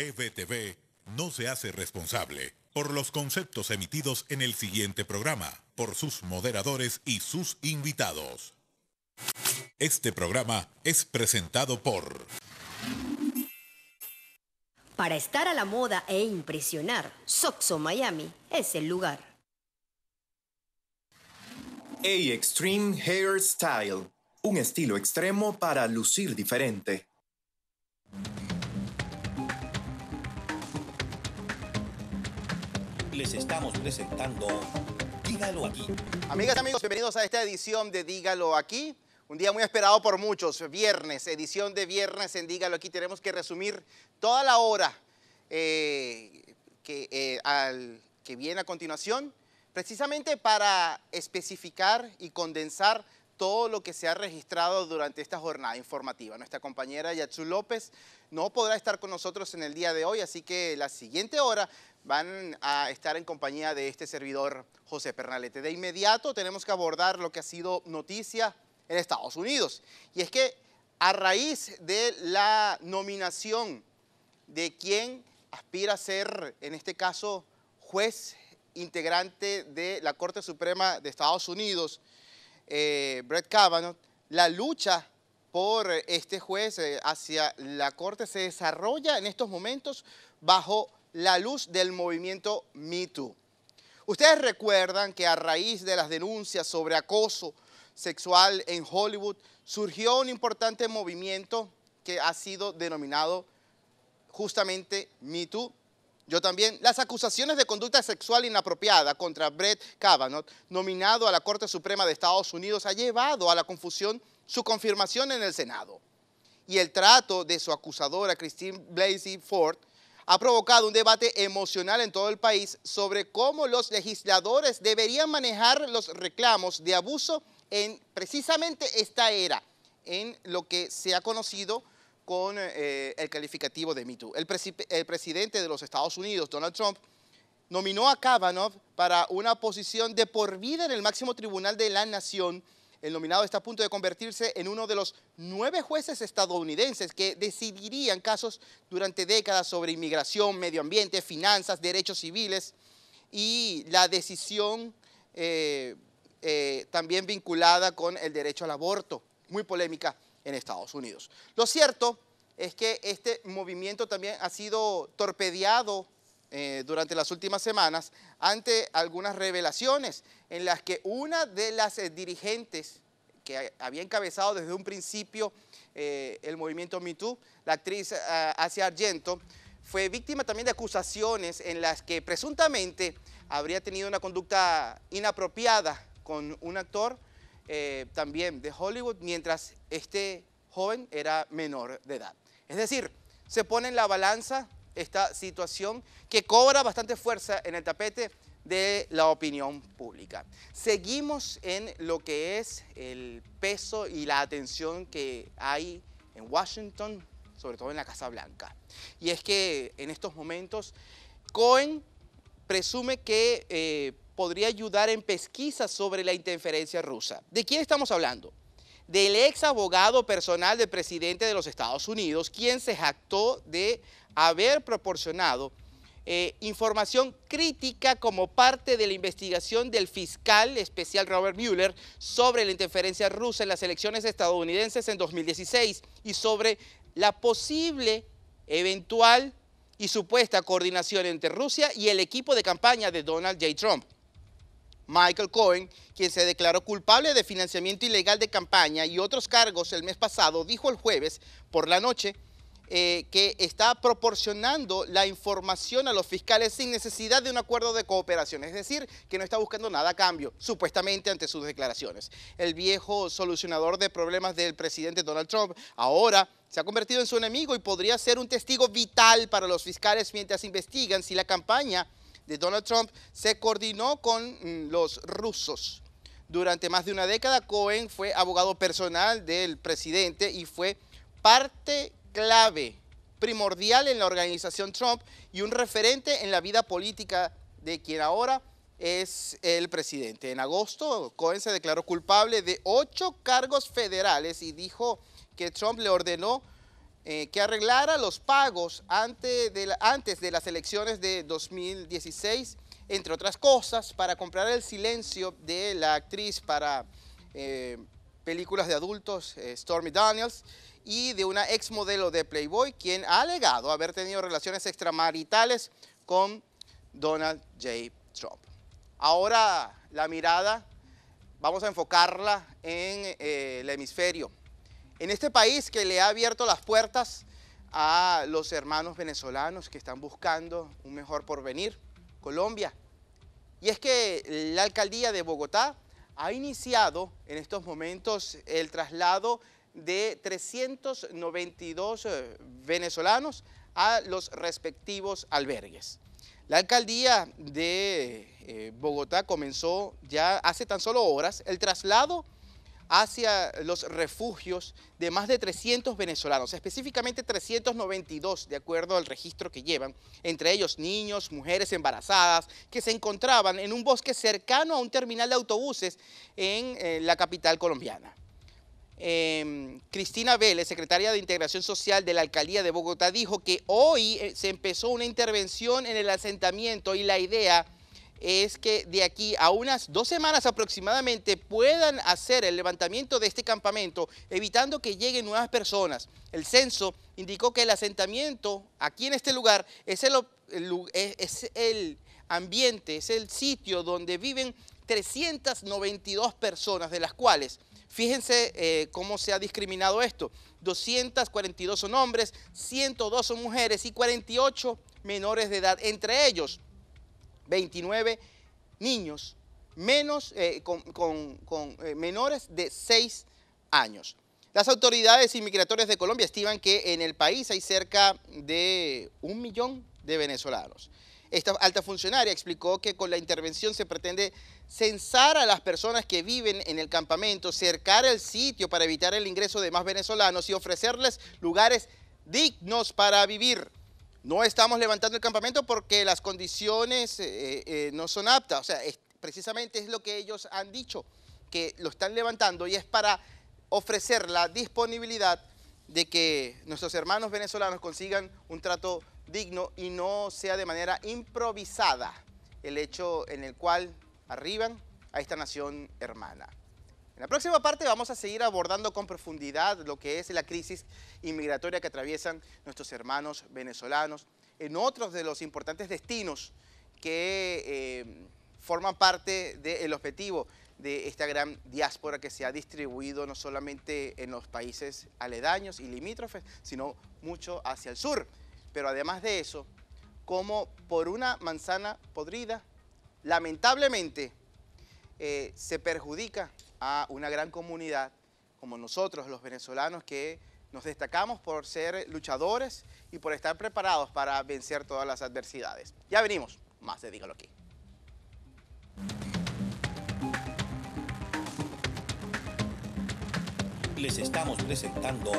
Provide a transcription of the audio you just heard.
EBTV no se hace responsable por los conceptos emitidos en el siguiente programa, por sus moderadores y sus invitados. Este programa es presentado por... Para estar a la moda e impresionar, Soxo Miami es el lugar. A Extreme Hairstyle, un estilo extremo para lucir diferente. les estamos presentando Dígalo aquí. Amigas y amigos, bienvenidos a esta edición de Dígalo aquí. Un día muy esperado por muchos, viernes, edición de viernes en Dígalo aquí. Tenemos que resumir toda la hora eh, que, eh, que viene a continuación, precisamente para especificar y condensar todo lo que se ha registrado durante esta jornada informativa. Nuestra compañera Yachu López no podrá estar con nosotros en el día de hoy, así que la siguiente hora van a estar en compañía de este servidor José Pernalete. De inmediato tenemos que abordar lo que ha sido noticia en Estados Unidos. Y es que a raíz de la nominación de quien aspira a ser, en este caso, juez integrante de la Corte Suprema de Estados Unidos, eh, Brett Kavanaugh, la lucha por eh, este juez eh, hacia la Corte se desarrolla en estos momentos bajo la luz del movimiento Me Too. Ustedes recuerdan que a raíz de las denuncias sobre acoso sexual en Hollywood surgió un importante movimiento que ha sido denominado justamente Me Too, yo también. Las acusaciones de conducta sexual inapropiada contra Brett Kavanaugh, nominado a la Corte Suprema de Estados Unidos, ha llevado a la confusión su confirmación en el Senado. Y el trato de su acusadora, Christine Blasey Ford, ha provocado un debate emocional en todo el país sobre cómo los legisladores deberían manejar los reclamos de abuso en precisamente esta era, en lo que se ha conocido con eh, el calificativo de MeToo. El, presidente de los Estados Unidos, Donald Trump, nominó a Kavanaugh para una posición de por vida en el máximo tribunal de la nación. El nominado está a punto de convertirse en uno de los nueve jueces estadounidenses que decidirían casos durante décadas sobre inmigración, medio ambiente, finanzas, derechos civiles y la decisión eh, eh, también vinculada con el derecho al aborto, muy polémica en Estados Unidos. Lo cierto es que este movimiento también ha sido torpedeado eh, durante las últimas semanas ante algunas revelaciones en las que una de las eh, dirigentes que había encabezado desde un principio eh, el movimiento MeToo, la actriz Asia Argento, fue víctima también de acusaciones en las que presuntamente habría tenido una conducta inapropiada con un actor eh, también de Hollywood mientras este joven era menor de edad. Es decir, se pone en la balanza esta situación que cobra bastante fuerza en el tapete de la opinión pública. Seguimos en lo que es el peso y la atención que hay en Washington, sobre todo en la Casa Blanca. Y es que en estos momentos Cohen presume que eh, podría ayudar en pesquisas sobre la interferencia rusa. ¿De quién estamos hablando? Del ex abogado personal del presidente de los Estados Unidos, quien se jactó de haber proporcionado eh, información crítica como parte de la investigación del fiscal especial Robert Mueller sobre la interferencia rusa en las elecciones estadounidenses en 2016 y sobre la posible, eventual y supuesta coordinación entre Rusia y el equipo de campaña de Donald J. Trump. Michael Cohen, quien se declaró culpable de financiamiento ilegal de campaña y otros cargos el mes pasado, dijo el jueves por la noche eh, que está proporcionando la información a los fiscales sin necesidad de un acuerdo de cooperación, es decir, que no está buscando nada a cambio, supuestamente ante sus declaraciones. El viejo solucionador de problemas del presidente Donald Trump ahora se ha convertido en su enemigo y podría ser un testigo vital para los fiscales mientras investigan si la campaña de Donald Trump se coordinó con mm, los rusos. Durante más de una década, Cohen fue abogado personal del presidente y fue parte clave, primordial en la organización Trump y un referente en la vida política de quien ahora es el presidente. En agosto, Cohen se declaró culpable de ocho cargos federales y dijo que Trump le ordenó eh, que arreglara los pagos antes de, antes de las elecciones de 2016, entre otras cosas, para comprar el silencio de la actriz para eh, películas de adultos, eh, Stormy Daniels, y de una exmodelo de Playboy, quien ha alegado haber tenido relaciones extramaritales con Donald J. Trump. Ahora la mirada vamos a enfocarla en el hemisferio en este país que le ha abierto las puertas a los hermanos venezolanos que están buscando un mejor porvenir, Colombia. Y es que la alcaldía de Bogotá ha iniciado en estos momentos el traslado de 392 eh, venezolanos a los respectivos albergues. La alcaldía de eh, Bogotá comenzó ya hace tan solo horas el traslado hacia los refugios de más de 300 venezolanos, específicamente 392 de acuerdo al registro que llevan, entre ellos niños, mujeres embarazadas, que se encontraban en un bosque cercano a un terminal de autobuses en eh, la capital colombiana. Em, Cristina Vélez, secretaria de Integración Social de la Alcaldía de Bogotá, dijo que hoy eh, se empezó una intervención en el asentamiento y la idea es que de aquí a unas dos semanas aproximadamente puedan hacer el levantamiento de este campamento, evitando que lleguen nuevas personas. El censo indicó que el asentamiento aquí en este lugar es el, ambiente, es el sitio donde viven 392 personas, de las cuales Fíjense eh, cómo se ha discriminado esto. 242 son hombres, 102 son mujeres y 48 menores de edad. Entre ellos, 29 niños menos, eh, con, eh, menores de 6 años. Las autoridades inmigratorias de Colombia estiman que en el país hay cerca de un millón de venezolanos. Esta alta funcionaria explicó que con la intervención se pretende censar a las personas que viven en el campamento, cercar el sitio para evitar el ingreso de más venezolanos y ofrecerles lugares dignos para vivir. No estamos levantando el campamento porque las condiciones eh, eh, eh, no son aptas. O sea, precisamente es lo que ellos han dicho, que lo están levantando y es para ofrecer la disponibilidad de que nuestros hermanos venezolanos consigan un trato digno y no sea de manera improvisada el hecho en el cual arriban a esta nación hermana. En la próxima parte vamos a seguir abordando con profundidad lo que es la crisis inmigratoria que atraviesan nuestros hermanos venezolanos en otros de los importantes destinos que eh, forman parte del objetivo de esta gran diáspora que se ha distribuido no solamente en los países aledaños y limítrofes, sino mucho hacia el sur. Pero además de eso, como por una manzana podrida, lamentablemente eh, se perjudica a una gran comunidad como nosotros los venezolanos que nos destacamos por ser luchadores y por estar preparados para vencer todas las adversidades. Ya venimos, más de Dígalo aquí. Les estamos presentando